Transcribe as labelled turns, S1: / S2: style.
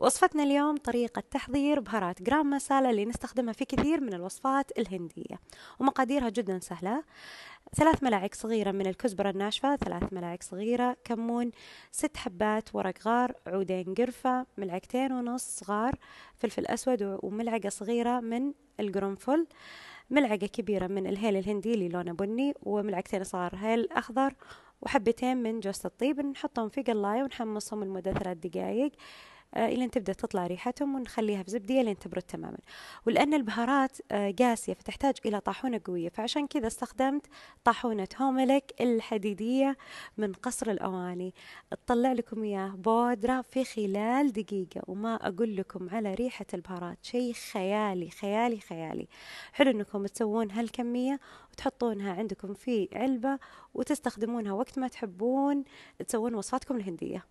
S1: وصفتنا اليوم طريقة تحضير بهارات جرام مسالة اللي نستخدمها في كثير من الوصفات الهندية ومقاديرها جدا سهلة ثلاث ملاعق صغيرة من الكزبرة الناشفة ثلاث ملاعق صغيرة كمون ست حبات ورق غار عودين قرفة ملعقتين ونص صغار فلفل أسود وملعقة صغيرة من القرنفل ملعقة كبيرة من الهيل الهندي اللي لونه بني وملعقتين صغار هيل أخضر وحبتين من جوز الطيب نحطهم في قلاية ونحمصهم لمدة ثلاث دقايق آه، لين تبدا تطلع ريحتهم ونخليها في زبديه لين تبرد تماما ولان البهارات آه، قاسيه فتحتاج الى طاحونه قويه فعشان كذا استخدمت طاحونه هوملك الحديديه من قصر الاواني تطلع لكم اياه بودره في خلال دقيقه وما اقول لكم على ريحه البهارات شيء خيالي خيالي خيالي حلو انكم تسوون هالكميه وتحطونها عندكم في علبه وتستخدمونها وقت ما تحبون تسوون وصفاتكم الهنديه